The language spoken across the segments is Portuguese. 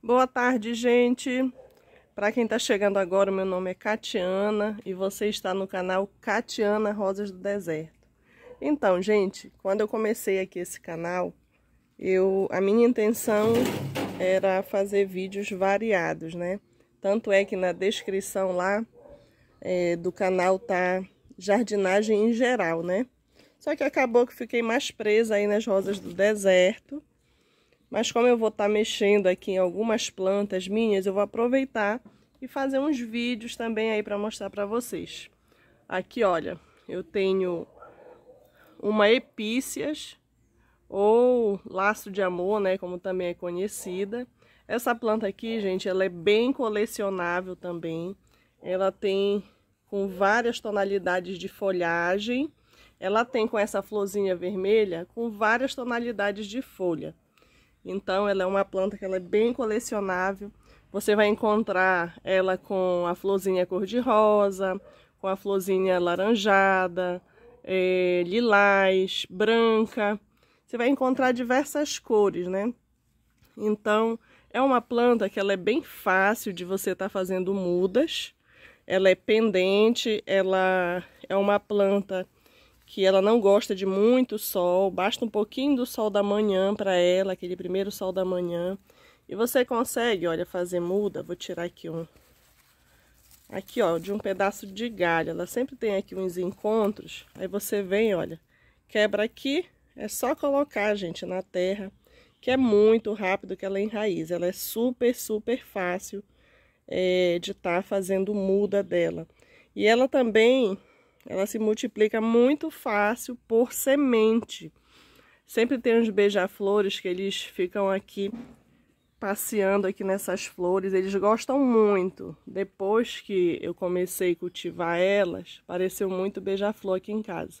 Boa tarde, gente. Para quem está chegando agora, meu nome é Catiana e você está no canal Catiana Rosas do Deserto. Então, gente, quando eu comecei aqui esse canal, eu a minha intenção era fazer vídeos variados, né? Tanto é que na descrição lá é, do canal tá jardinagem em geral, né? Só que acabou que fiquei mais presa aí nas rosas do deserto. Mas como eu vou estar tá mexendo aqui em algumas plantas minhas, eu vou aproveitar e fazer uns vídeos também aí para mostrar para vocês. Aqui, olha, eu tenho uma epícias ou laço de amor, né, como também é conhecida. Essa planta aqui, gente, ela é bem colecionável também. Ela tem com várias tonalidades de folhagem. Ela tem com essa florzinha vermelha com várias tonalidades de folha. Então ela é uma planta que ela é bem colecionável. Você vai encontrar ela com a florzinha cor-de-rosa, com a florzinha laranjada, é, lilás, branca. Você vai encontrar diversas cores, né? Então, é uma planta que ela é bem fácil de você estar tá fazendo mudas. Ela é pendente, ela é uma planta que ela não gosta de muito sol, basta um pouquinho do sol da manhã para ela, aquele primeiro sol da manhã. E você consegue, olha, fazer muda, vou tirar aqui um, aqui ó, de um pedaço de galho, ela sempre tem aqui uns encontros, aí você vem, olha, quebra aqui, é só colocar, gente, na terra, que é muito rápido que ela enraiza, ela é super, super fácil é, de estar tá fazendo muda dela. E ela também ela se multiplica muito fácil por semente. Sempre tem uns beija-flores que eles ficam aqui passeando aqui nessas flores, eles gostam muito. Depois que eu comecei a cultivar elas, pareceu muito beija-flor aqui em casa.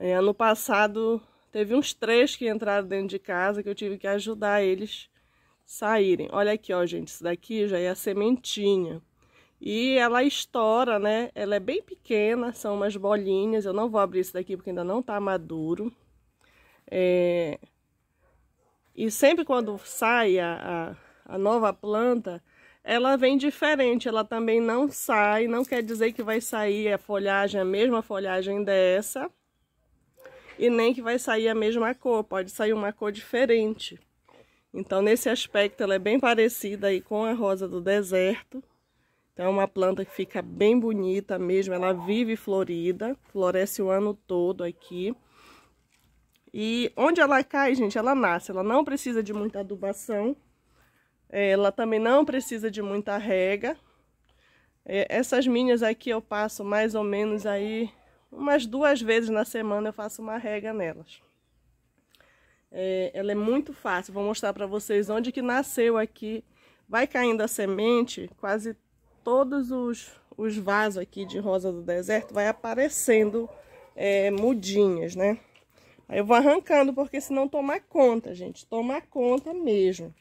No é, ano passado teve uns três que entraram dentro de casa que eu tive que ajudar eles saírem. Olha aqui, ó, gente, isso daqui já é a sementinha. E ela estoura, né? Ela é bem pequena, são umas bolinhas. Eu não vou abrir isso daqui porque ainda não tá maduro. É... E sempre quando sai a, a, a nova planta, ela vem diferente. Ela também não sai, não quer dizer que vai sair a folhagem, a mesma folhagem dessa. E nem que vai sair a mesma cor, pode sair uma cor diferente. Então, nesse aspecto, ela é bem parecida aí com a rosa do deserto. Então, é uma planta que fica bem bonita mesmo, ela vive florida, floresce o ano todo aqui. E onde ela cai, gente, ela nasce, ela não precisa de muita adubação, é, ela também não precisa de muita rega. É, essas minhas aqui eu passo mais ou menos aí umas duas vezes na semana eu faço uma rega nelas. É, ela é muito fácil, vou mostrar para vocês onde que nasceu aqui. Vai caindo a semente, quase todos os, os vasos aqui de rosa do deserto, vai aparecendo é, mudinhas, né? Aí eu vou arrancando, porque senão tomar conta, gente. Tomar conta mesmo.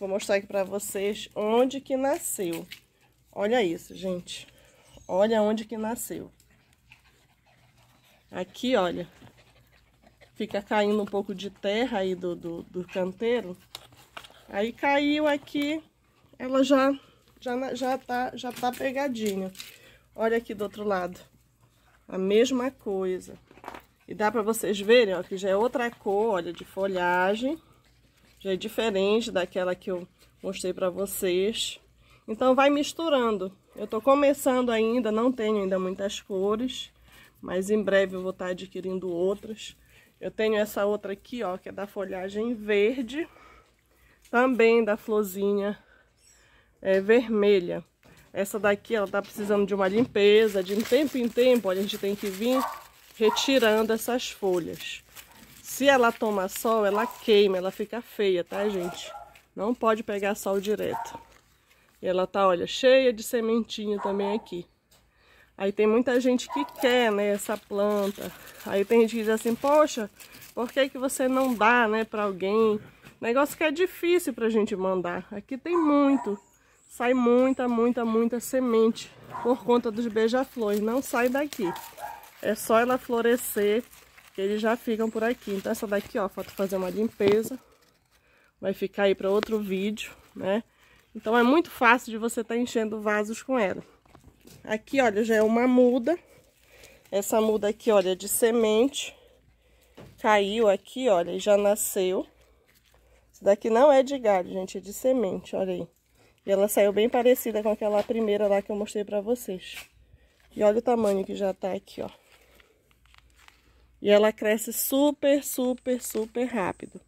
Vou mostrar aqui pra vocês onde que nasceu. Olha isso, gente. Olha onde que nasceu. Aqui, olha. Fica caindo um pouco de terra aí do, do, do canteiro. Aí caiu aqui, ela já já, já, tá, já tá pegadinho. Olha aqui do outro lado. A mesma coisa. E dá pra vocês verem, ó, que já é outra cor, olha, de folhagem. Já é diferente daquela que eu mostrei pra vocês. Então, vai misturando. Eu tô começando ainda, não tenho ainda muitas cores. Mas em breve eu vou estar tá adquirindo outras. Eu tenho essa outra aqui, ó, que é da folhagem verde. Também da florzinha é, vermelha. Essa daqui, ela tá precisando de uma limpeza, de um tempo em tempo, a gente tem que vir retirando essas folhas. Se ela tomar sol, ela queima, ela fica feia, tá, gente? Não pode pegar sol direto. E ela tá, olha, cheia de sementinha também aqui. Aí tem muita gente que quer, né, essa planta. Aí tem gente que diz assim, poxa, por que, que você não dá, né, pra alguém? Negócio que é difícil pra gente mandar. Aqui tem muito sai muita, muita, muita semente por conta dos beija-flores. Não sai daqui. É só ela florescer que eles já ficam por aqui. Então essa daqui, ó, falta fazer uma limpeza. Vai ficar aí para outro vídeo, né? Então é muito fácil de você estar tá enchendo vasos com ela. Aqui, olha, já é uma muda. Essa muda aqui, olha, é de semente. Caiu aqui, olha, e já nasceu. Isso daqui não é de galho, gente, é de semente, olha aí. E ela saiu bem parecida com aquela primeira lá que eu mostrei pra vocês. E olha o tamanho que já tá aqui, ó. E ela cresce super, super, super rápido.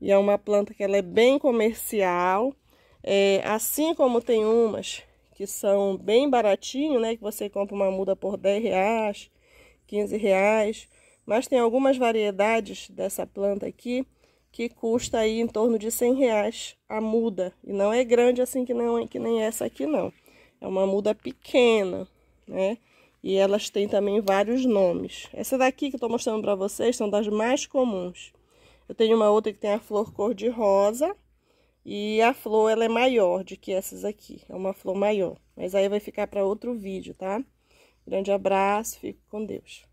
E é uma planta que ela é bem comercial. É, assim como tem umas que são bem baratinho, né? Que você compra uma muda por 10 reais, 15 reais. Mas tem algumas variedades dessa planta aqui que custa aí em torno de 100 reais a muda. E não é grande assim que, não, é, que nem essa aqui, não. É uma muda pequena, né? E elas têm também vários nomes. Essa daqui que eu tô mostrando para vocês são das mais comuns. Eu tenho uma outra que tem a flor cor-de-rosa. E a flor, ela é maior do que essas aqui. É uma flor maior. Mas aí vai ficar para outro vídeo, tá? Grande abraço, fico com Deus.